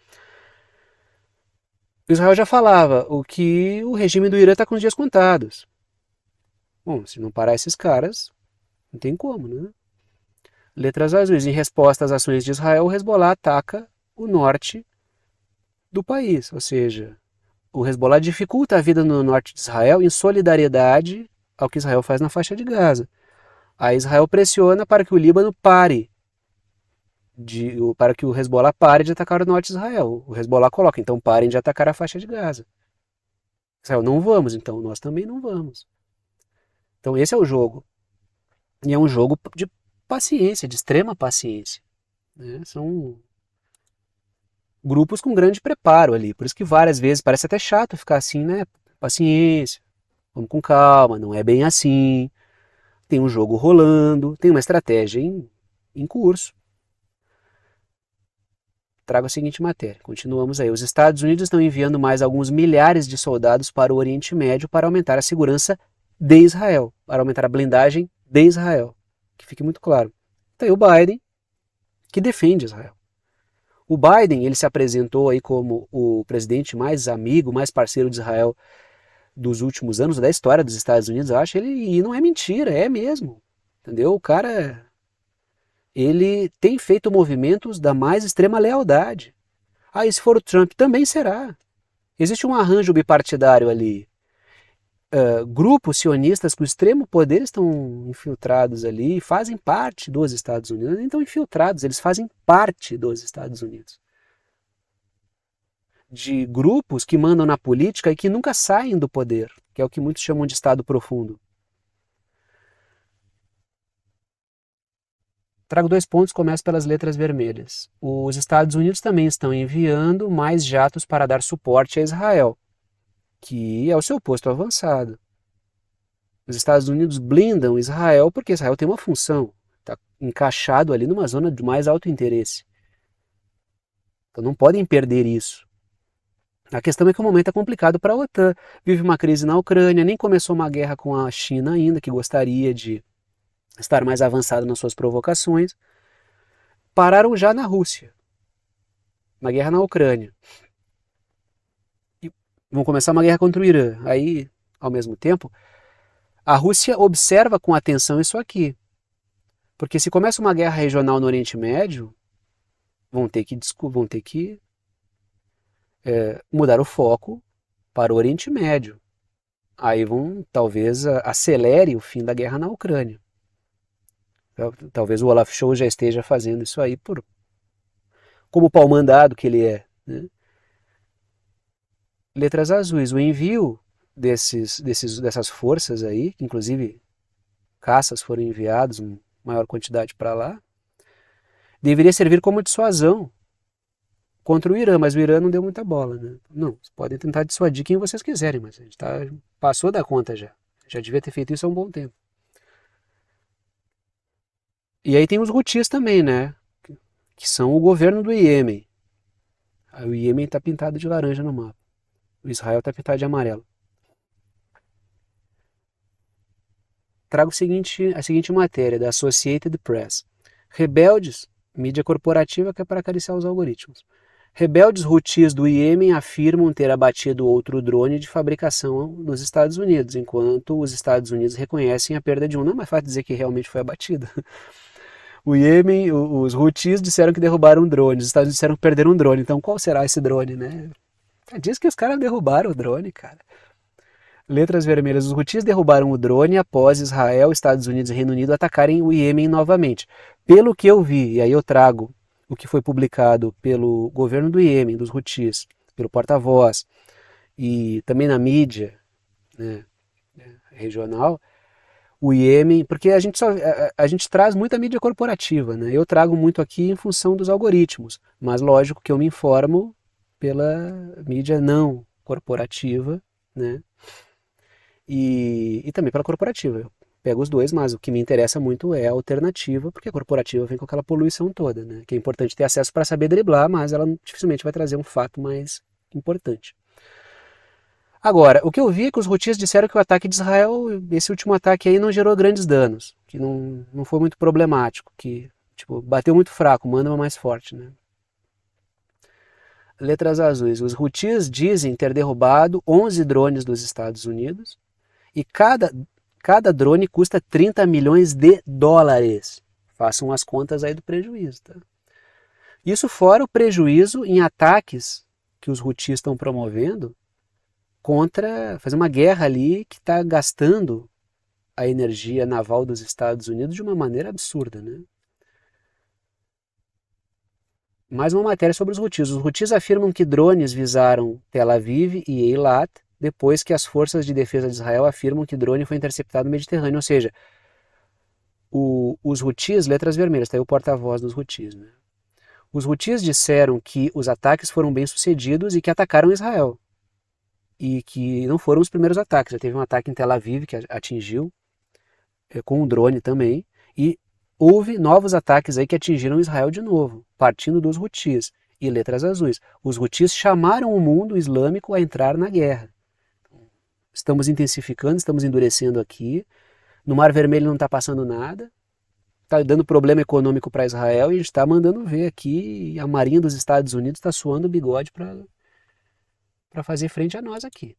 Israel já falava o que o regime do Irã está com os dias contados. Bom, se não parar esses caras, não tem como, né? Letras azuis. Em resposta às ações de Israel, o Hezbollah ataca o norte do país. Ou seja, o Hezbollah dificulta a vida no norte de Israel em solidariedade ao que Israel faz na faixa de Gaza. A Israel pressiona para que o Líbano pare de, para que o Hezbollah pare de atacar o norte de Israel. O Hezbollah coloca, então parem de atacar a faixa de Gaza. Israel, não vamos, então nós também não vamos. Então esse é o jogo. E é um jogo de paciência, de extrema paciência. Né? São grupos com grande preparo ali. Por isso que várias vezes parece até chato ficar assim, né? Paciência, vamos com calma, não é bem assim. Tem um jogo rolando, tem uma estratégia em, em curso. Trago a seguinte matéria. Continuamos aí. Os Estados Unidos estão enviando mais alguns milhares de soldados para o Oriente Médio para aumentar a segurança de Israel, para aumentar a blindagem de Israel. Que fique muito claro. Tem o Biden, que defende Israel. O Biden, ele se apresentou aí como o presidente mais amigo, mais parceiro de Israel dos últimos anos, da história dos Estados Unidos, eu acho, ele, e não é mentira, é mesmo. Entendeu? O cara é ele tem feito movimentos da mais extrema lealdade. Ah, e se for o Trump, também será. Existe um arranjo bipartidário ali. Uh, grupos sionistas com extremo poder estão infiltrados ali, fazem parte dos Estados Unidos. Não estão infiltrados, eles fazem parte dos Estados Unidos. De grupos que mandam na política e que nunca saem do poder, que é o que muitos chamam de Estado profundo. Trago dois pontos, começo pelas letras vermelhas. Os Estados Unidos também estão enviando mais jatos para dar suporte a Israel, que é o seu posto avançado. Os Estados Unidos blindam Israel porque Israel tem uma função, está encaixado ali numa zona de mais alto interesse. Então não podem perder isso. A questão é que o momento é complicado para a OTAN. Vive uma crise na Ucrânia, nem começou uma guerra com a China ainda, que gostaria de estar mais avançado nas suas provocações, pararam já na Rússia, na guerra na Ucrânia. E vão começar uma guerra contra o Irã. Aí, ao mesmo tempo, a Rússia observa com atenção isso aqui. Porque se começa uma guerra regional no Oriente Médio, vão ter que, vão ter que é, mudar o foco para o Oriente Médio. Aí vão, talvez, acelere o fim da guerra na Ucrânia. Talvez o Olaf Show já esteja fazendo isso aí por como palmandado que ele é. Né? Letras azuis, o envio desses, desses, dessas forças aí, que inclusive caças foram enviados, em maior quantidade para lá, deveria servir como dissuasão contra o Irã, mas o Irã não deu muita bola. Né? Não, podem tentar dissuadir quem vocês quiserem, mas a gente tá, passou da conta já. Já devia ter feito isso há um bom tempo. E aí tem os Houthis também, né? Que são o governo do Iêmen. O Iêmen está pintado de laranja no mapa. O Israel está pintado de amarelo. Trago o seguinte, a seguinte matéria da Associated Press. Rebeldes, mídia corporativa que é para acariciar os algoritmos. Rebeldes Rutis do Iêmen afirmam ter abatido outro drone de fabricação dos Estados Unidos, enquanto os Estados Unidos reconhecem a perda de um. Não é mais fácil dizer que realmente foi abatida. O Iêmen, os Houthis disseram que derrubaram um drone, os Estados Unidos disseram que perderam um drone. Então qual será esse drone, né? É, diz que os caras derrubaram o drone, cara. Letras vermelhas. Os Houthis derrubaram o drone após Israel, Estados Unidos e Reino Unido atacarem o Iêmen novamente. Pelo que eu vi, e aí eu trago o que foi publicado pelo governo do Iêmen, dos Houthis, pelo porta-voz, e também na mídia né, né regional, o Iêmen, porque a gente, só, a, a, gente traz muita mídia corporativa, né? Eu trago muito aqui em função dos algoritmos, mas lógico que eu me informo pela mídia não corporativa, né? E, e também pela corporativa. Eu pego os dois, mas o que me interessa muito é a alternativa, porque a corporativa vem com aquela poluição toda, né? Que é importante ter acesso para saber driblar, mas ela dificilmente vai trazer um fato mais importante. Agora, o que eu vi é que os hutis disseram que o ataque de Israel, esse último ataque aí, não gerou grandes danos, que não, não foi muito problemático, que tipo, bateu muito fraco, manda uma é mais forte, né? Letras azuis. Os hutis dizem ter derrubado 11 drones dos Estados Unidos e cada, cada drone custa 30 milhões de dólares. Façam as contas aí do prejuízo, tá? Isso fora o prejuízo em ataques que os hutis estão promovendo contra, fazer uma guerra ali que está gastando a energia naval dos Estados Unidos de uma maneira absurda, né? Mais uma matéria sobre os Rutis. Os Rutis afirmam que drones visaram Tel Aviv e Eilat depois que as forças de defesa de Israel afirmam que drone foi interceptado no Mediterrâneo, ou seja, o, os Rutis, letras vermelhas, está aí o porta-voz dos Rutis. né? Os Rutis disseram que os ataques foram bem sucedidos e que atacaram Israel e que não foram os primeiros ataques. Já teve um ataque em Tel Aviv que atingiu é, com um drone também e houve novos ataques aí que atingiram Israel de novo, partindo dos Houthis e letras azuis. Os Houthis chamaram o mundo islâmico a entrar na guerra. Estamos intensificando, estamos endurecendo aqui. No Mar Vermelho não está passando nada, está dando problema econômico para Israel e a gente está mandando ver aqui a Marinha dos Estados Unidos está suando o bigode para para fazer frente a nós aqui.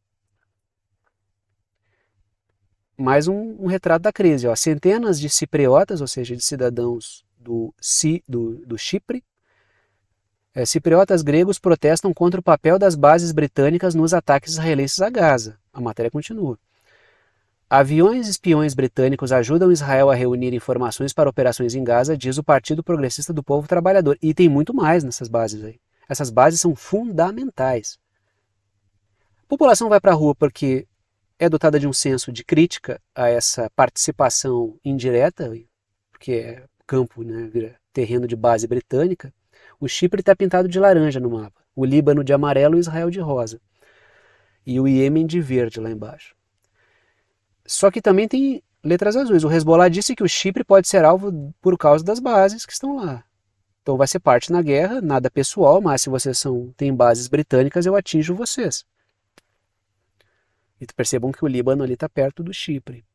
Mais um, um retrato da crise. Ó. Centenas de cipriotas, ou seja, de cidadãos do, do, do Chipre, é, cipriotas gregos protestam contra o papel das bases britânicas nos ataques israelenses a Gaza. A matéria continua. Aviões espiões britânicos ajudam Israel a reunir informações para operações em Gaza, diz o Partido Progressista do Povo Trabalhador. E tem muito mais nessas bases aí. Essas bases são fundamentais população vai para a rua porque é dotada de um senso de crítica a essa participação indireta, porque é campo, né, terreno de base britânica. O Chipre está pintado de laranja no mapa, o Líbano de amarelo e Israel de rosa, e o Iêmen de verde lá embaixo. Só que também tem letras azuis. O Hezbollah disse que o Chipre pode ser alvo por causa das bases que estão lá. Então vai ser parte na guerra, nada pessoal, mas se vocês são, têm bases britânicas, eu atinjo vocês. E percebam que o Líbano ali está perto do Chipre.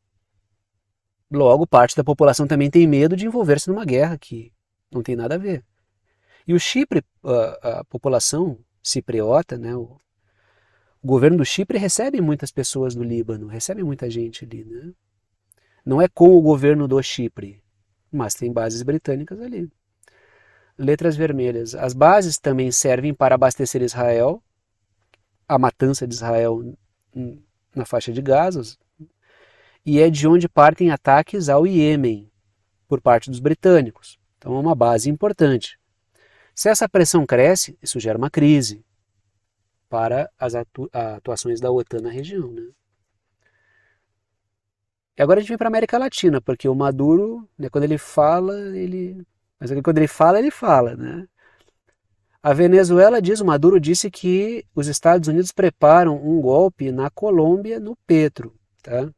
Logo, parte da população também tem medo de envolver-se numa guerra que não tem nada a ver. E o Chipre, a, a população cipriota, né, o, o, governo do Chipre recebe muitas pessoas do Líbano, recebe muita gente ali. Né? Não é com o governo do Chipre, mas tem bases britânicas ali. Letras vermelhas. As bases também servem para abastecer Israel. A matança de Israel hum, na faixa de Gaza, e é de onde partem ataques ao Iêmen por parte dos britânicos. Então é uma base importante. Se essa pressão cresce, isso gera uma crise para as atu atuações da OTAN na região. Né? E agora a gente vem para a América Latina, porque o Maduro, né, quando ele fala, ele. Mas é quando ele fala, ele fala, né? A Venezuela diz, Maduro disse que os Estados Unidos preparam um golpe na Colômbia no Petro, tá?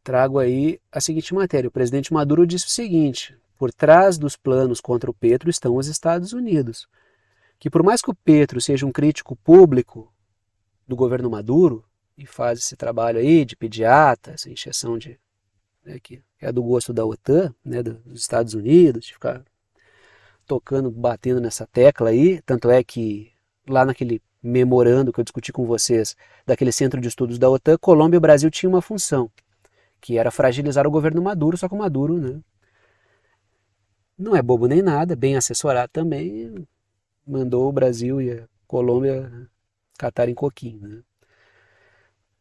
Trago aí a seguinte matéria. O presidente Maduro disse o seguinte: por trás dos planos contra o Petro estão os Estados Unidos, que por mais que o Petro seja um crítico público do governo Maduro e faz esse trabalho aí de pediata, essa injeção de né, que é do gosto da OTAN, né, dos Estados Unidos, de ficar tocando, batendo nessa tecla aí, tanto é que lá naquele memorando que eu discuti com vocês, daquele centro de estudos da OTAN, Colômbia e Brasil tinham uma função, que era fragilizar o governo Maduro, só que o Maduro né, não é bobo nem nada, bem assessorado também, mandou o Brasil e a Colômbia né, catar em coquinho. Né?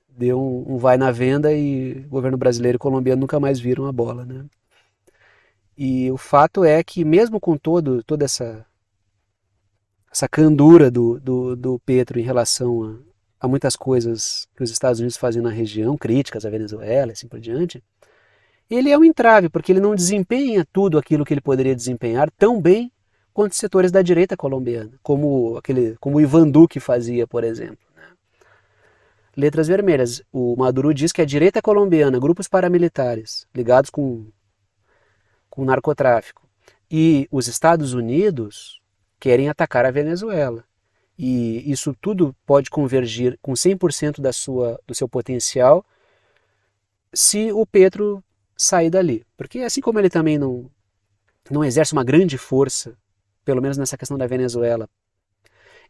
Deu um, um, vai na venda e o governo brasileiro e colombiano nunca mais viram a bola. Né? E o fato é que, mesmo com todo, toda essa, essa candura do, do, do Petro em relação a, a, muitas coisas que os Estados Unidos fazem na região, críticas à Venezuela e assim por diante, ele é um entrave, porque ele não desempenha tudo aquilo que ele poderia desempenhar tão bem quanto setores da direita colombiana, como aquele, como o Ivan Duque fazia, por exemplo. Né? Letras vermelhas. O Maduro diz que a direita colombiana, grupos paramilitares ligados com com o narcotráfico. E os Estados Unidos querem atacar a Venezuela. E isso tudo pode convergir com 100% da sua, do seu potencial se o Petro sair dali. Porque assim como ele também não, não exerce uma grande força, pelo menos nessa questão da Venezuela,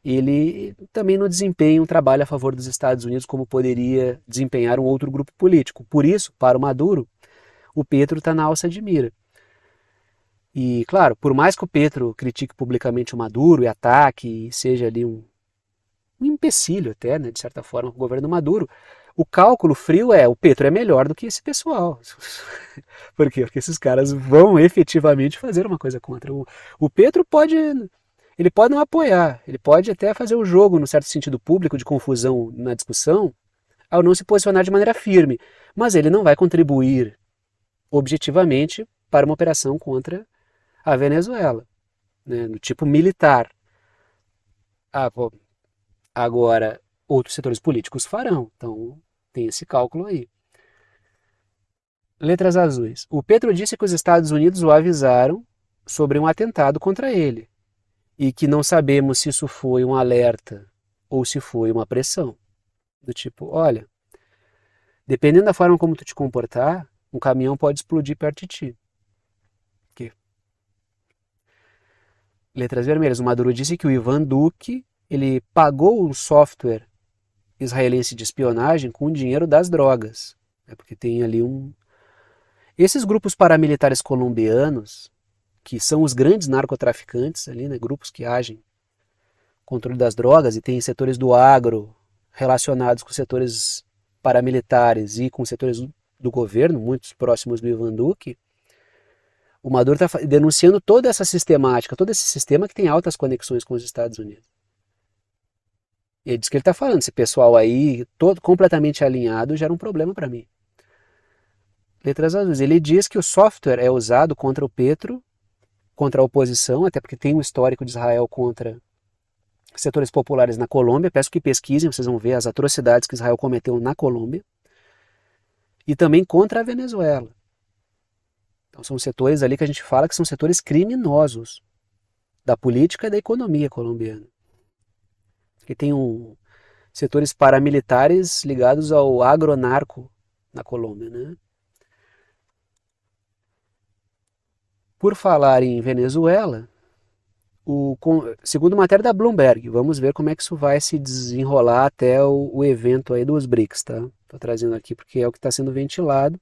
ele também não desempenha um trabalho a favor dos Estados Unidos como poderia desempenhar um outro grupo político. Por isso, para o Maduro, o Petro está na alça de mira. E, claro, por mais que o Petro critique publicamente o Maduro e ataque, e seja ali um, um empecilho até, né, de certa forma, o governo Maduro, o cálculo frio é o Petro é melhor do que esse pessoal. por quê? Porque esses caras vão efetivamente fazer uma coisa contra. O, o Petro pode. Ele pode não apoiar, ele pode até fazer o um jogo, no certo sentido público, de confusão na discussão, ao não se posicionar de maneira firme. Mas ele não vai contribuir objetivamente para uma operação contra a Venezuela, né, do tipo militar. Ah, agora, outros setores políticos farão, então tem esse cálculo aí. Letras azuis. O Petro disse que os Estados Unidos o avisaram sobre um atentado contra ele e que não sabemos se isso foi um alerta ou se foi uma pressão. Do tipo, olha, dependendo da forma como tu te comportar, um caminhão pode explodir perto de ti. letras vermelhas. O Maduro disse que o Ivan Duque ele pagou um software israelense de espionagem com o dinheiro das drogas. É Porque tem ali um. Esses grupos paramilitares colombianos, que são os grandes narcotraficantes ali, né? grupos que agem controle das drogas e tem setores do agro relacionados com setores paramilitares e com setores do governo, muitos próximos do Ivan Duque, o Maduro está denunciando toda essa sistemática, todo esse sistema que tem altas conexões com os Estados Unidos. Ele diz que ele está falando, esse pessoal aí, todo completamente alinhado, gera um problema para mim. Letras azuis. Ele diz que o software é usado contra o Petro, contra a oposição, até porque tem um histórico de Israel contra setores populares na Colômbia. Peço que pesquisem, vocês vão ver as atrocidades que Israel cometeu na Colômbia. E também contra a Venezuela. Então são setores ali que a gente fala que são setores criminosos da política e da economia colombiana. E tem um, setores paramilitares ligados ao agronarco na Colômbia, né? Por falar em Venezuela, o, segundo matéria da Bloomberg, vamos ver como é que isso vai se desenrolar até o, o evento aí dos BRICS, tá? Tô trazendo aqui porque é o que está sendo ventilado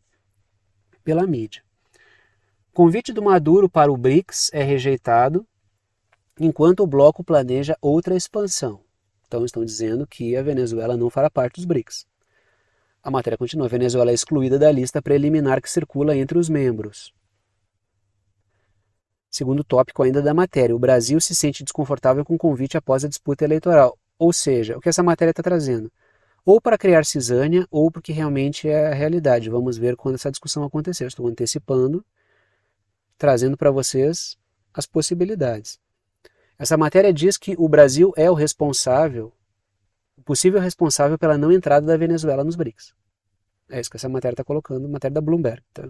pela mídia. Convite do Maduro para o BRICS é rejeitado, enquanto o bloco planeja outra expansão. Então, estão dizendo que a Venezuela não fará parte dos BRICS. A matéria continua: a Venezuela é excluída da lista preliminar que circula entre os membros. Segundo tópico ainda da matéria, o Brasil se sente desconfortável com o convite após a disputa eleitoral. Ou seja, o que essa matéria está trazendo? Ou para criar cisânia, ou porque realmente é a realidade. Vamos ver quando essa discussão acontecer. estou antecipando, trazendo para vocês as possibilidades. Essa matéria diz que o Brasil é o responsável, o possível responsável pela não entrada da Venezuela nos BRICS. É isso que essa matéria está colocando, matéria da Bloomberg. Tá?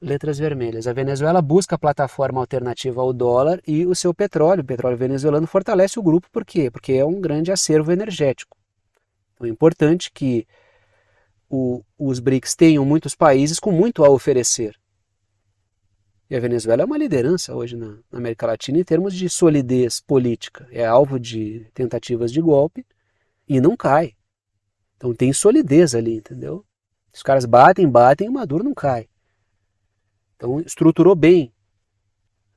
Letras vermelhas. A Venezuela busca a plataforma alternativa ao dólar e o seu petróleo, o petróleo venezuelano, fortalece o grupo. Por quê? Porque é um grande acervo energético. Então é importante que o, os BRICS tenham muitos países com muito a oferecer. E a Venezuela é uma liderança hoje na, na América Latina em termos de solidez política. É alvo de tentativas de golpe e não cai. Então tem solidez ali, entendeu? Os caras batem, batem e o Maduro não cai. Então estruturou bem,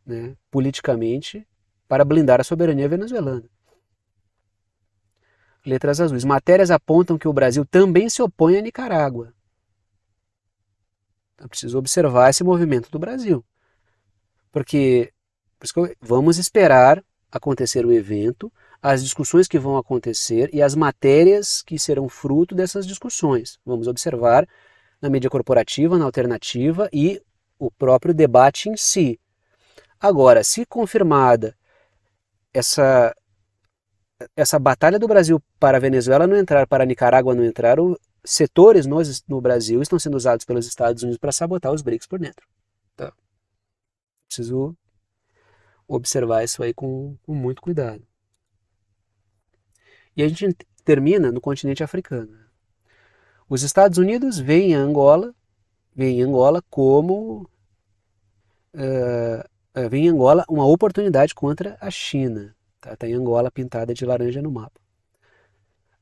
né, politicamente, para blindar a soberania venezuelana. Letras azuis. Matérias apontam que o Brasil também se opõe a Nicarágua. Então, preciso observar esse movimento do Brasil. Porque vamos esperar acontecer o evento, as discussões que vão acontecer e as matérias que serão fruto dessas discussões. Vamos observar na mídia corporativa, na alternativa e o próprio debate em si. Agora, se confirmada essa essa batalha do Brasil para a Venezuela não entrar, para a Nicarágua não entrar, setores no, no Brasil estão sendo usados pelos Estados Unidos para sabotar os BRICS por dentro preciso observar isso aí com, com muito cuidado. E a gente termina no continente africano. Né? Os Estados Unidos veem a Angola, veem Angola como uh, Angola uma oportunidade contra a China. Está tá em Angola pintada de laranja no mapa.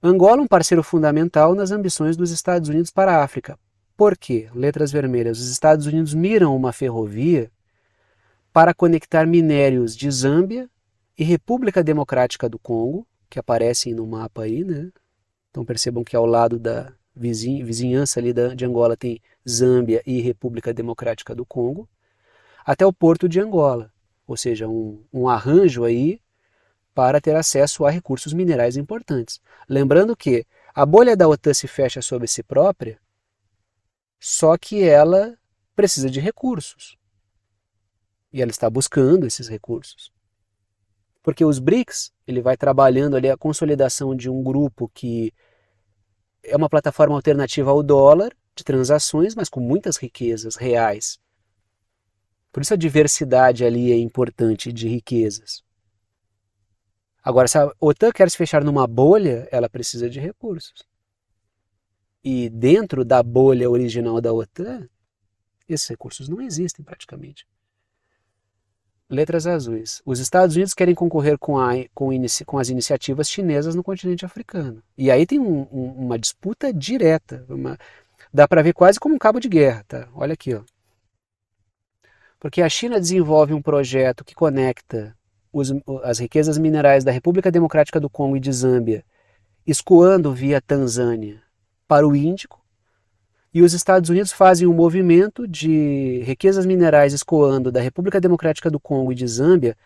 Angola um parceiro fundamental nas ambições dos Estados Unidos para a África. Por quê? Letras vermelhas. Os Estados Unidos miram uma ferrovia para conectar minérios de Zâmbia e República Democrática do Congo, que aparecem no mapa aí, né? Então percebam que ao lado da vizinhança ali de Angola tem Zâmbia e República Democrática do Congo, até o porto de Angola, ou seja, um, um arranjo aí para ter acesso a recursos minerais importantes. Lembrando que a bolha da OTAN se fecha sobre si própria, só que ela precisa de recursos. E ela está buscando esses recursos. Porque os BRICS, ele vai trabalhando ali a consolidação de um grupo que é uma plataforma alternativa ao dólar de transações, mas com muitas riquezas reais. Por isso a diversidade ali é importante de riquezas. Agora, se a OTAN quer se fechar numa bolha, ela precisa de recursos. E dentro da bolha original da OTAN, esses recursos não existem praticamente letras azuis. Os Estados Unidos querem concorrer com, a, com, inici, com as iniciativas chinesas no continente africano. E aí tem um, um, uma disputa direta. Uma, dá para ver quase como um cabo de guerra. Tá? Olha aqui. Ó. Porque a China desenvolve um projeto que conecta os, as riquezas minerais da República Democrática do Congo e de Zâmbia, escoando via Tanzânia para o Índico e os Estados Unidos fazem um movimento de riquezas minerais escoando da República Democrática do Congo e de Zâmbia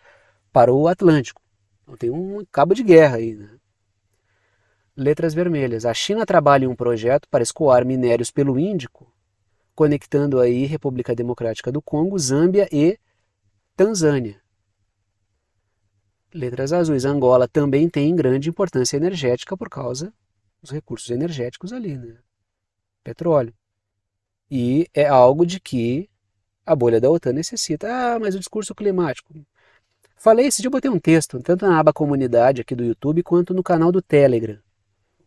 para o Atlântico. Então tem um cabo de guerra aí. Né? Letras vermelhas. A China trabalha em um projeto para escoar minérios pelo Índico, conectando aí República Democrática do Congo, Zâmbia e Tanzânia. Letras azuis. Angola também tem grande importância energética por causa dos recursos energéticos ali, né? Petróleo. E é algo de que a bolha da OTAN necessita. Ah, mas o discurso climático. Falei esse dia, eu botei um texto, tanto na aba comunidade aqui do YouTube, quanto no canal do Telegram.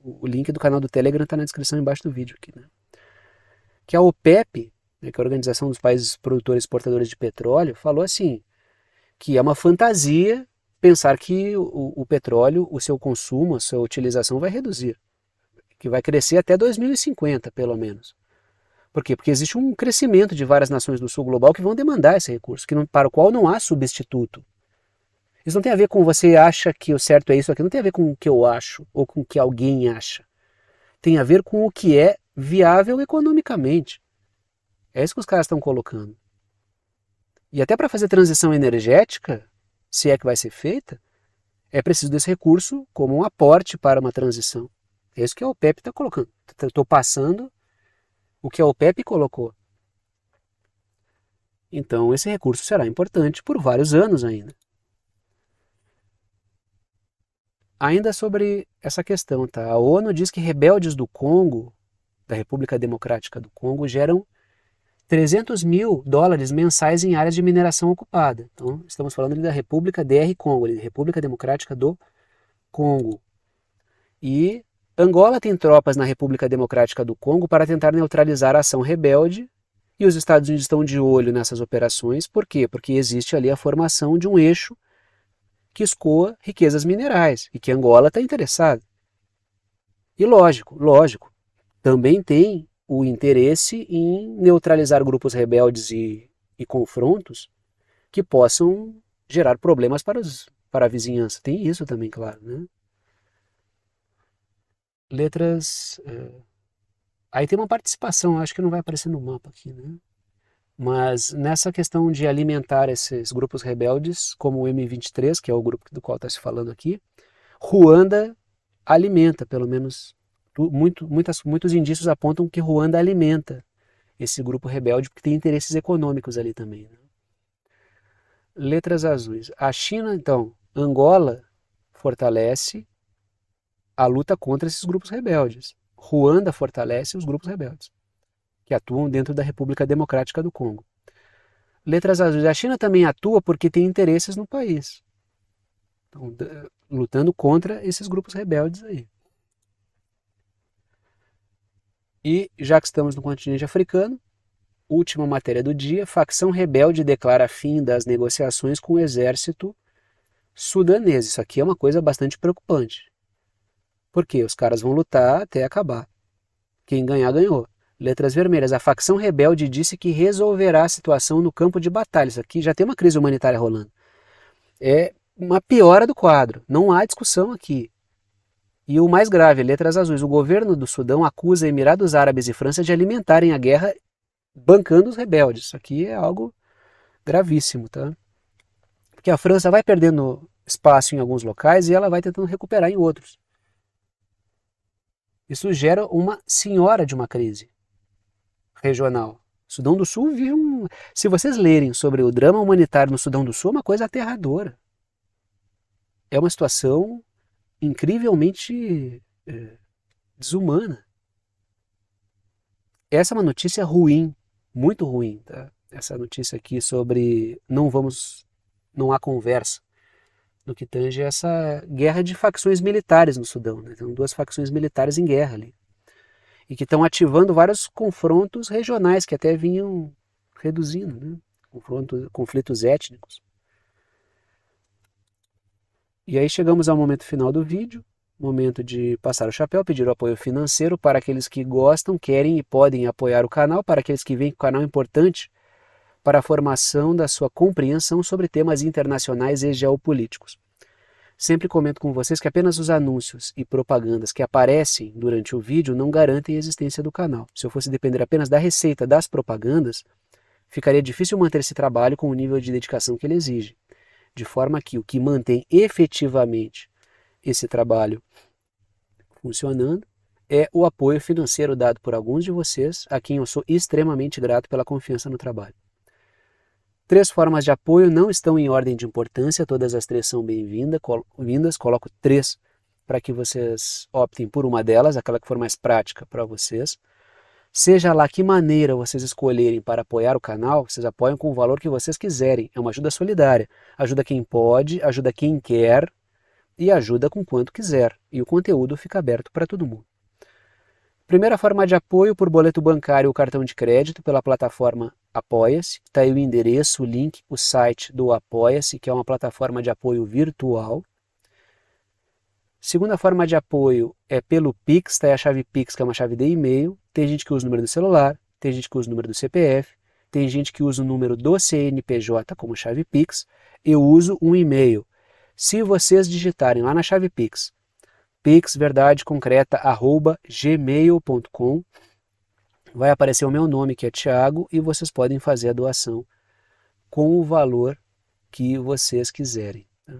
O link do canal do Telegram está na descrição embaixo do vídeo aqui. Né? Que a OPEP, né, que é a Organização dos Países Produtores e Exportadores de Petróleo, falou assim, que é uma fantasia pensar que o, o petróleo, o seu consumo, a sua utilização vai reduzir. Que vai crescer até 2050, pelo menos. Por quê? Porque existe um crescimento de várias nações do sul global que vão demandar esse recurso, que não, para o qual não há substituto. Isso não tem a ver com você acha que o certo é isso aqui, não tem a ver com o que eu acho ou com o que alguém acha. Tem a ver com o que é viável economicamente. É isso que os caras estão colocando. E até para fazer transição energética, se é que vai ser feita, é preciso desse recurso como um aporte para uma transição. É isso que a OPEP está colocando. Estou passando o que a é OPEP colocou. Então, esse recurso será importante por vários anos ainda. Ainda sobre essa questão, tá? A ONU diz que rebeldes do Congo, da República Democrática do Congo, geram 300 mil dólares mensais em áreas de mineração ocupada. Então, estamos falando ali da República DR Congo, ali, República Democrática do Congo. E Angola tem tropas na República Democrática do Congo para tentar neutralizar a ação rebelde, e os Estados Unidos estão de olho nessas operações, por quê? Porque existe ali a formação de um eixo que escoa riquezas minerais e que Angola está interessada. E lógico, lógico, também tem o interesse em neutralizar grupos rebeldes e, e confrontos que possam gerar problemas para, os, para a vizinhança. Tem isso também, claro. Né? letras. É... Aí tem uma participação, acho que não vai aparecer no mapa aqui, né? Mas nessa questão de alimentar esses grupos rebeldes, como o M23, que é o grupo do qual está se falando aqui, Ruanda alimenta, pelo menos muito, muitas, muitos indícios apontam que Ruanda alimenta esse grupo rebelde, porque tem interesses econômicos ali também. Né? Letras azuis. A China, então, Angola fortalece a luta contra esses grupos rebeldes. Ruanda fortalece os grupos rebeldes, que atuam dentro da República Democrática do Congo. Letras azuis. A China também atua porque tem interesses no país. Então, lutando contra esses grupos rebeldes aí. E já que estamos no continente africano, última matéria do dia: facção rebelde declara fim das negociações com o exército sudanês. Isso aqui é uma coisa bastante preocupante. Porque os caras vão lutar até acabar. Quem ganhar, ganhou. Letras vermelhas. A facção rebelde disse que resolverá a situação no campo de batalhas. Aqui já tem uma crise humanitária rolando. É uma piora do quadro. Não há discussão aqui. E o mais grave, letras azuis. O governo do Sudão acusa Emirados Árabes e França de alimentarem a guerra bancando os rebeldes. Isso aqui é algo gravíssimo, tá? Porque a França vai perdendo espaço em alguns locais e ela vai tentando recuperar em outros. Isso gera uma senhora de uma crise regional. O Sudão do Sul vive um. Se vocês lerem sobre o drama humanitário no Sudão do Sul, é uma coisa aterradora. É uma situação incrivelmente é, desumana. Essa é uma notícia ruim, muito ruim, tá? Essa notícia aqui sobre não vamos, não há conversa no que tange essa guerra de facções militares no Sudão. Né? duas facções militares em guerra ali. E que estão ativando vários confrontos regionais que até vinham reduzindo, né? Confrontos, conflitos étnicos. E aí chegamos ao momento final do vídeo, momento de passar o chapéu, pedir o apoio financeiro para aqueles que gostam, querem e podem apoiar o canal, para aqueles que veem que o canal é importante para a formação da sua compreensão sobre temas internacionais e geopolíticos. Sempre comento com vocês que apenas os anúncios e propagandas que aparecem durante o vídeo não garantem a existência do canal. Se eu fosse depender apenas da receita das propagandas, ficaria difícil manter esse trabalho com o nível de dedicação que ele exige. De forma que o que mantém efetivamente esse trabalho funcionando é o apoio financeiro dado por alguns de vocês, a quem eu sou extremamente grato pela confiança no trabalho. Três formas de apoio não estão em ordem de importância, todas as três são bem-vindas, coloco três para que vocês optem por uma delas, aquela que for mais prática para vocês. Seja lá que maneira vocês escolherem para apoiar o canal, vocês apoiam com o valor que vocês quiserem. É uma ajuda solidária. Ajuda quem pode, ajuda quem quer e ajuda com quanto quiser. E o conteúdo fica aberto para todo mundo. Primeira forma de apoio por boleto bancário ou cartão de crédito pela plataforma Apoia-se. Está aí o endereço, o link, o site do Apoia-se, que é uma plataforma de apoio virtual. Segunda forma de apoio é pelo Pix, está aí a chave Pix, que é uma chave de e-mail. Tem gente que usa o número do celular, tem gente que usa o número do CPF, tem gente que usa o número do CNPJ como chave Pix. Eu uso um e-mail. Se vocês digitarem lá na chave Pix, pixverdadeconcreta.gmail.com, vai aparecer o meu nome, que é Tiago, e vocês podem fazer a doação com o valor que vocês quiserem. Tá?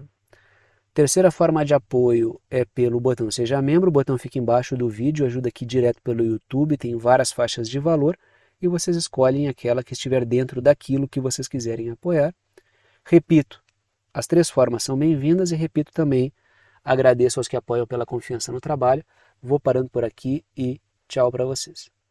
Terceira forma de apoio é pelo botão Seja Membro, o botão fica embaixo do vídeo, ajuda aqui direto pelo YouTube, tem várias faixas de valor e vocês escolhem aquela que estiver dentro daquilo que vocês quiserem apoiar. Repito, as três formas são bem-vindas e repito também, agradeço aos que apoiam pela confiança no trabalho. Vou parando por aqui e tchau para vocês.